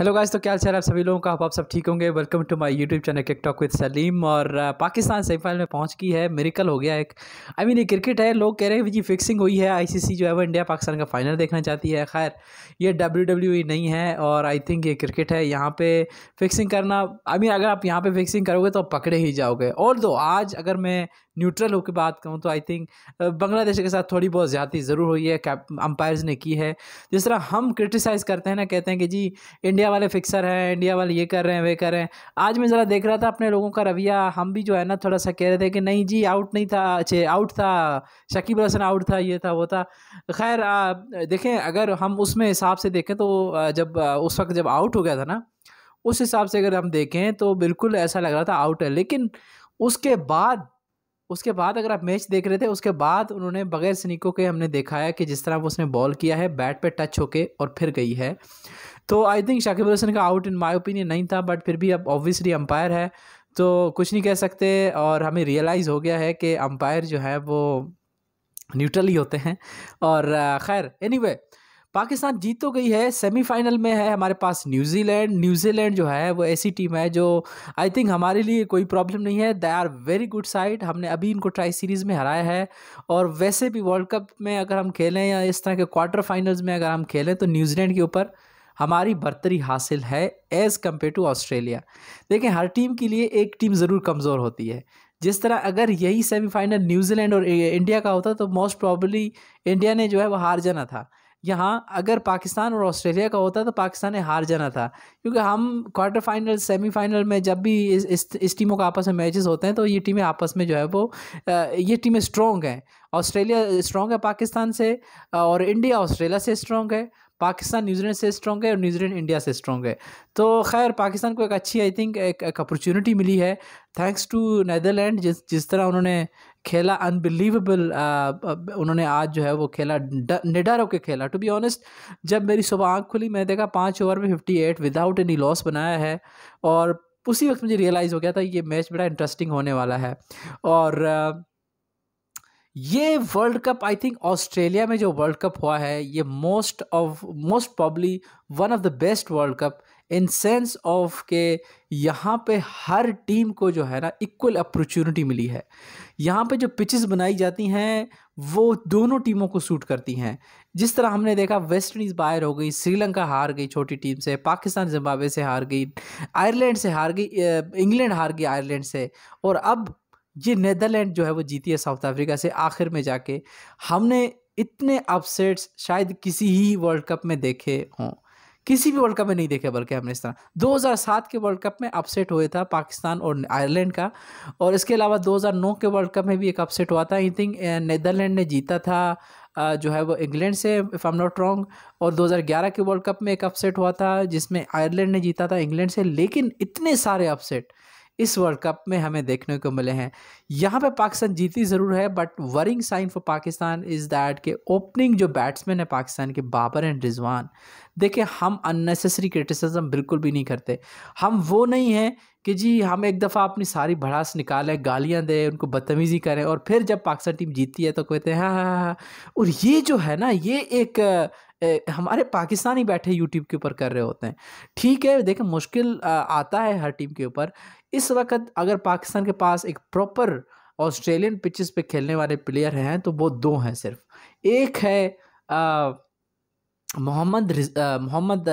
Hello guys तो क्या रहा है आप सभी लोगों का आप, आप सब ठीक होंगे welcome to my YouTube channel TikTok with Salim और पाकिस्तान सेमीफाइनल में पहुंच गई है मेरिकल हो गया एक आई मीन ये क्रिकेट है लोग कह रहे हैं जी फिक्सिंग हुई है आईसीसी जो है वो इंडिया पाकिस्तान का फाइनल देखना चाहती है खैर ये डब्ल्यू e नहीं है और आई थिंक ये क्रिकेट है यहाँ पर फिक्सिंग करना आई I मीन mean, अगर आप यहाँ पर फिक्सिंग करोगे तो आप पकड़े ही जाओगे और दो आज अगर मैं न्यूट्रल होकर बात करूँ तो आई थिंक बांग्लादेश के साथ थोड़ी बहुत ज़्यादा ज़रूर हुई है अंपायर्स ने की है जिस तरह हम क्रिटिसाइज़ करते हैं ना कहते हैं कि जी इंडिया वाले फिक्सर हैं इंडिया वाले ये कर रहे हैं वे कर रहे हैं आज मैं ज़रा देख रहा था अपने लोगों का रवैया हम भी जो है ना थोड़ा सा कह रहे थे कि नहीं जी आउट नहीं था अच्छे आउट था शकीब हसन आउट था ये था वो था खैर देखें अगर हम उसमें हिसाब से देखें तो जब उस वक्त जब आउट हो गया था ना उस हिसाब से अगर हम देखें तो बिल्कुल ऐसा लग रहा था आउट है लेकिन उसके बाद उसके बाद अगर आप मैच देख रहे थे उसके बाद उन्होंने बगैर स्निको के हमने देखा है कि जिस तरह उसने बॉल किया है बैट पे टच होके और फिर गई है तो आई थिंक शाकिब हसन का आउट इन माई ओपिनियन नहीं था बट फिर भी अब ऑब्वियसली अंपायर है तो कुछ नहीं कह सकते और हमें रियलाइज़ हो गया है कि अंपायर जो है वो न्यूट्रल ही होते हैं और खैर एनी anyway, पाकिस्तान जीत तो गई है सेमीफाइनल में है हमारे पास न्यूजीलैंड न्यूजीलैंड जो है वो ऐसी टीम है जो आई थिंक हमारे लिए कोई प्रॉब्लम नहीं है they are very good side हमने अभी इनको ट्राई सीरीज़ में हराया है और वैसे भी वर्ल्ड कप में अगर हम खेलें या इस तरह के क्वार्टर फाइनल्स में अगर हम खेलें तो न्यूजीलैंड के ऊपर हमारी बर्तरी हासिल है एज़ कम्पेयर टू ऑस्ट्रेलिया देखें हर टीम के लिए एक टीम ज़रूर कमज़ोर होती है जिस तरह अगर यही सेमीफाइनल न्यूजीलैंड और इंडिया का होता तो मोस्ट प्रॉबली इंडिया ने जो है वो हार जाना था यहाँ अगर पाकिस्तान और ऑस्ट्रेलिया का होता तो पाकिस्तान ने हार जाना था क्योंकि हम क्वार्टर फाइनल सेमीफाइनल में जब भी इस इस, इस टीमों का आपस में मैचेस होते हैं तो ये टीमें आपस में जो है वो ये टीमें स्ट्रॉन्ग हैं ऑस्ट्रेलिया स्ट्रॉन्ग है पाकिस्तान से और इंडिया ऑस्ट्रेलिया से स्ट्रॉन्ग है पाकिस्तान न्यूजीलैंड से स्ट्रॉन्ग है और न्यूजीलैंड इंडिया से स्ट्रॉन्ग है तो खैर पाकिस्तान को एक अच्छी आई थिंक एक अपॉर्चुनिटी मिली है थैंक्स टू नैदरलैंड जिस जिस तरह उन्होंने खेला अनबिलीवेबल uh, uh, उन्होंने आज जो है वो खेला निडर होकर खेला टू बी ऑनेस्ट जब मेरी सुबह आँख खुली मैंने देखा पाँच ओवर में fifty eight without any loss बनाया है और उसी वक्त मुझे रियलाइज़ हो गया था ये मैच बड़ा इंटरेस्टिंग होने वाला है और uh, ये world cup I think Australia में जो वर्ल्ड कप हुआ है ये most of most probably one of the best world cup in sense of के यहाँ पे हर टीम को जो है ना इक्वल अपॉर्चुनिटी मिली है यहाँ पे जो पिचेस बनाई जाती हैं वो दोनों टीमों को सूट करती हैं जिस तरह हमने देखा वेस्ट इंडीज़ बाहर हो गई श्रीलंका हार गई छोटी टीम से पाकिस्तान जिम्बाब्वे से हार गई आयरलैंड से हार गई इंग्लैंड हार गई आयरलैंड से और अब ये नदरलैंड जो है वो जीती है साउथ अफ्रीका से आखिर में जाके हमने इतने अपसेट्स शायद किसी ही वर्ल्ड कप में देखे हों किसी भी वर्ल्ड कप में नहीं देखे बल्कि हमने इस तरह 2007 के वर्ल्ड कप में अपसेट हुए था पाकिस्तान और आयरलैंड का और इसके अलावा 2009 के वर्ल्ड कप में भी एक अपसेट हुआ था आई थिंक नेदरलैंड ने जीता था जो है वो इंग्लैंड से इफ़ एम नॉट रॉन्ग और 2011 के वर्ल्ड कप में एक अपसेट हुआ था जिसमें आयरलैंड ने जीता था इंग्लैंड से लेकिन इतने सारे अपसेट इस वर्ल्ड कप में हमें देखने को मिले हैं यहाँ पे पाकिस्तान जीती ज़रूर है but worrying sign for Pakistan is that के ओपनिंग जो बैट्समैन है पाकिस्तान के बाबर एंड रिजवान देखिए हम अननेसेसरी क्रिटिसिज्म बिल्कुल भी नहीं करते हम वो नहीं हैं कि जी हम एक दफ़ा अपनी सारी भड़ास निकालें गालियाँ दें उनको बदतमीज़ी करें और फिर जब पाकिस्तान टीम जीतती है तो कहते हैं हाँ हाँ हाँ, हाँ। और ये जो है ना ये एक ए, हमारे पाकिस्तानी बैठे यूट्यूब के ऊपर कर रहे होते हैं ठीक है देखें मुश्किल आ, आता है हर टीम के ऊपर इस वक्त अगर पाकिस्तान के पास एक प्रॉपर ऑस्ट्रेलियन पिचेस पे खेलने वाले प्लेयर हैं तो वो दो हैं सिर्फ एक है मोहम्मद मोहम्मद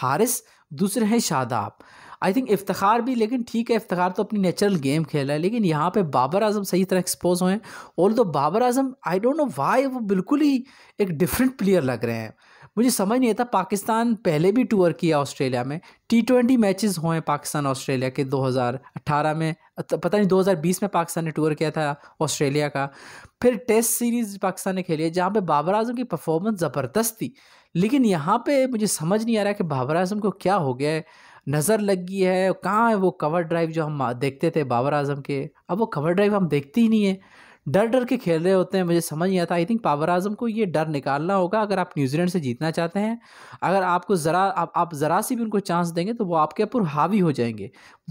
हारिस दूसरे हैं शादाब आई थिंक इफ्तार भी लेकिन ठीक है इफ्तार तो अपनी नेचुरल गेम खेल रहा है लेकिन यहाँ पे बाबर आजम सही तरह एक्सपोज हुए हैं ऑल तो Babar Azam I don't know why वो बिल्कुल ही एक डिफरेंट प्लेयर लग रहे हैं मुझे समझ नहीं आता पाकिस्तान पहले भी टूर किया ऑस्ट्रेलिया में टी ट्वेंटी मैचेज़ हुए हैं पाकिस्तान ऑस्ट्रेलिया के 2018 में पता नहीं 2020 में पाकिस्तान ने टूर किया था ऑस्ट्रेलिया का फिर टेस्ट सीरीज़ पाकिस्तान ने खेली है जहाँ पे बाबर आजम की परफॉर्मेंस ज़बरदस्त थी लेकिन यहाँ पे मुझे समझ नहीं आ रहा कि बाबर आजम को क्या हो गया है नज़र लग गई है कहाँ है वो कवर ड्राइव जो हम देखते थे बाबर आजम के अब वो कवर ड्राइव हम देखते ही नहीं है डर डर के खेल रहे होते हैं मुझे समझ नहीं आता आई थिंक पावर आजम को ये डर निकालना होगा अगर आप न्यूजीलैंड से जीतना चाहते हैं अगर आपको ज़रा आप, आप ज़रा सी भी उनको चांस देंगे तो वो आपके ऊपर हावी हो जाएंगे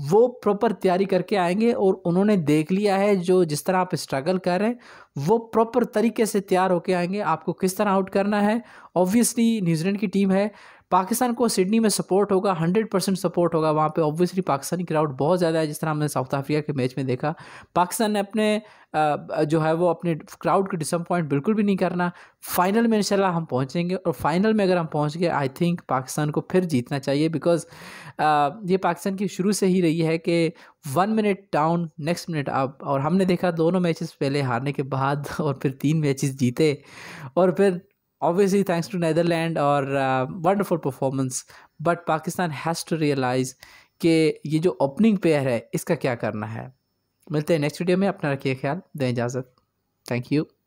वो प्रॉपर तैयारी करके आएंगे और उन्होंने देख लिया है जो जिस तरह आप स्ट्रगल कर रहे हैं वो प्रॉपर तरीके से तैयार होकर आएंगे आपको किस तरह आउट करना है ऑब्वियसली न्यूजीलैंड की टीम है पाकिस्तान को सिडनी में सपोर्ट होगा हंड्रेड परसेंट सपोर्ट होगा वहाँ पे ऑब्वियसली पाकिस्तानी क्राउड बहुत ज़्यादा है जिस तरह हमने साउथ अफ्रीका के मैच में देखा पाकिस्तान ने अपने जो है वो अपने क्राउड को डिसअपॉइंट बिल्कुल भी नहीं करना फाइनल में इंशाल्लाह हम पहुँचेंगे और फाइनल में अगर हम पहुँच गए आई थिंक पाकिस्तान को फिर जीतना चाहिए बिकॉज ये पाकिस्तान की शुरू से ही रही है कि one minute down next minute up और हमने देखा दोनों मैचेस पहले हारने के बाद और फिर तीन मैचेस जीते और फिर ऑब्वियसली थैंक्स टू नैदरलैंड और wonderful performance but Pakistan has to realise कि ये जो ओपनिंग पेयर है इसका क्या करना है मिलते हैं नेक्स्ट वीडियो में अपना रखिए ख्याल दें इजाज़त थैंक यू